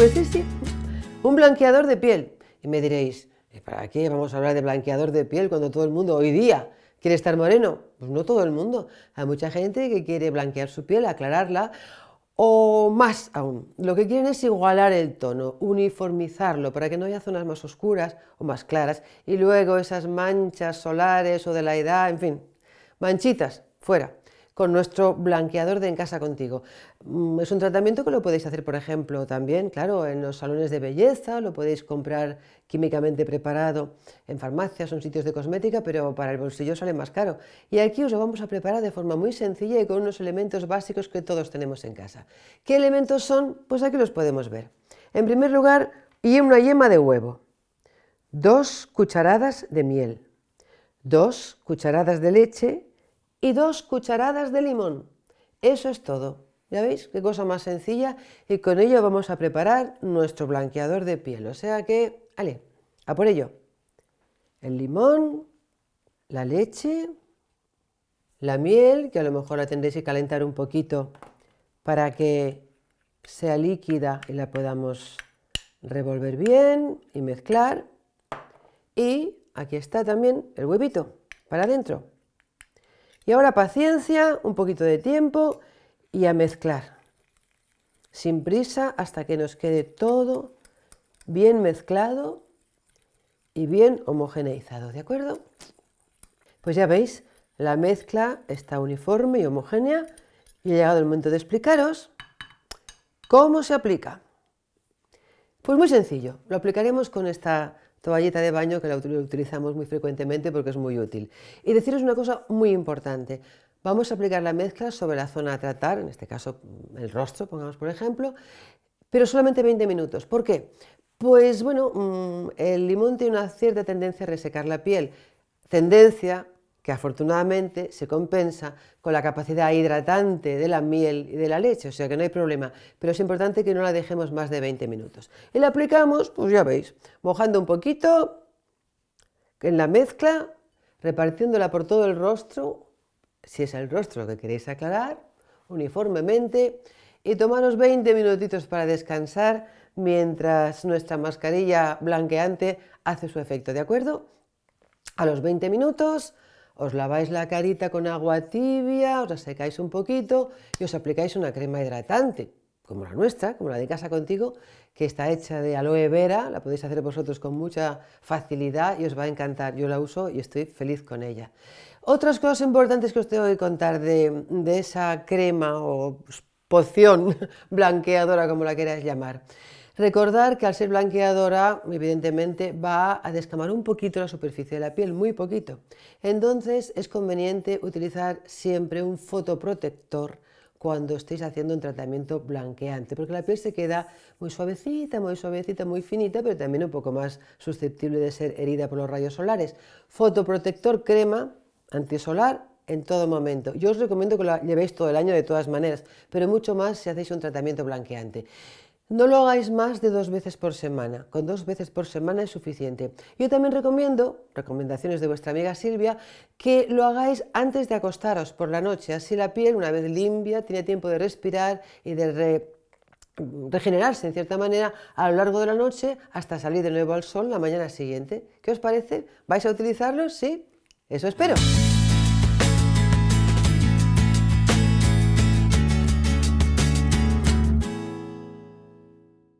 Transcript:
Pues sí, sí, un blanqueador de piel. Y me diréis, ¿para qué vamos a hablar de blanqueador de piel cuando todo el mundo hoy día quiere estar moreno? Pues no todo el mundo. Hay mucha gente que quiere blanquear su piel, aclararla, o más aún, lo que quieren es igualar el tono, uniformizarlo para que no haya zonas más oscuras o más claras y luego esas manchas solares o de la edad, en fin, manchitas, fuera con nuestro blanqueador de En Casa Contigo. Mm, es un tratamiento que lo podéis hacer, por ejemplo, también, claro, en los salones de belleza, lo podéis comprar químicamente preparado en farmacias o en sitios de cosmética, pero para el bolsillo sale más caro. Y aquí os lo vamos a preparar de forma muy sencilla y con unos elementos básicos que todos tenemos en casa. ¿Qué elementos son? Pues aquí los podemos ver. En primer lugar, una yema de huevo, dos cucharadas de miel, dos cucharadas de leche, y dos cucharadas de limón. Eso es todo. ¿Ya veis? Qué cosa más sencilla. Y con ello vamos a preparar nuestro blanqueador de piel. O sea que, vale, a por ello. El limón, la leche, la miel, que a lo mejor la tendréis que calentar un poquito para que sea líquida y la podamos revolver bien y mezclar. Y aquí está también el huevito para adentro. Y ahora paciencia, un poquito de tiempo y a mezclar. Sin prisa hasta que nos quede todo bien mezclado y bien homogeneizado, ¿de acuerdo? Pues ya veis, la mezcla está uniforme y homogénea y ha llegado el momento de explicaros cómo se aplica. Pues muy sencillo, lo aplicaremos con esta toallita de baño que la utilizamos muy frecuentemente porque es muy útil. Y deciros una cosa muy importante. Vamos a aplicar la mezcla sobre la zona a tratar, en este caso mm, el rostro, pongamos por ejemplo, pero solamente 20 minutos. ¿Por qué? Pues bueno, mm, el limón tiene una cierta tendencia a resecar la piel, tendencia afortunadamente se compensa con la capacidad hidratante de la miel y de la leche, o sea que no hay problema, pero es importante que no la dejemos más de 20 minutos. Y la aplicamos, pues ya veis, mojando un poquito en la mezcla, repartiéndola por todo el rostro, si es el rostro que queréis aclarar, uniformemente, y tomaros 20 minutitos para descansar mientras nuestra mascarilla blanqueante hace su efecto, ¿de acuerdo? A los 20 minutos os laváis la carita con agua tibia, os la secáis un poquito y os aplicáis una crema hidratante, como la nuestra, como la de casa contigo, que está hecha de aloe vera, la podéis hacer vosotros con mucha facilidad y os va a encantar. Yo la uso y estoy feliz con ella. Otras cosas importantes que os tengo que contar de, de esa crema o pues, poción blanqueadora, como la queráis llamar. Recordar que al ser blanqueadora, evidentemente, va a descamar un poquito la superficie de la piel, muy poquito. Entonces es conveniente utilizar siempre un fotoprotector cuando estéis haciendo un tratamiento blanqueante, porque la piel se queda muy suavecita, muy suavecita, muy finita, pero también un poco más susceptible de ser herida por los rayos solares. Fotoprotector crema antisolar en todo momento. Yo os recomiendo que la llevéis todo el año de todas maneras, pero mucho más si hacéis un tratamiento blanqueante. No lo hagáis más de dos veces por semana, con dos veces por semana es suficiente. Yo también recomiendo, recomendaciones de vuestra amiga Silvia, que lo hagáis antes de acostaros por la noche, así la piel, una vez limpia, tiene tiempo de respirar y de regenerarse en cierta manera a lo largo de la noche hasta salir de nuevo al sol la mañana siguiente. ¿Qué os parece? ¿Vais a utilizarlo? Sí, eso espero.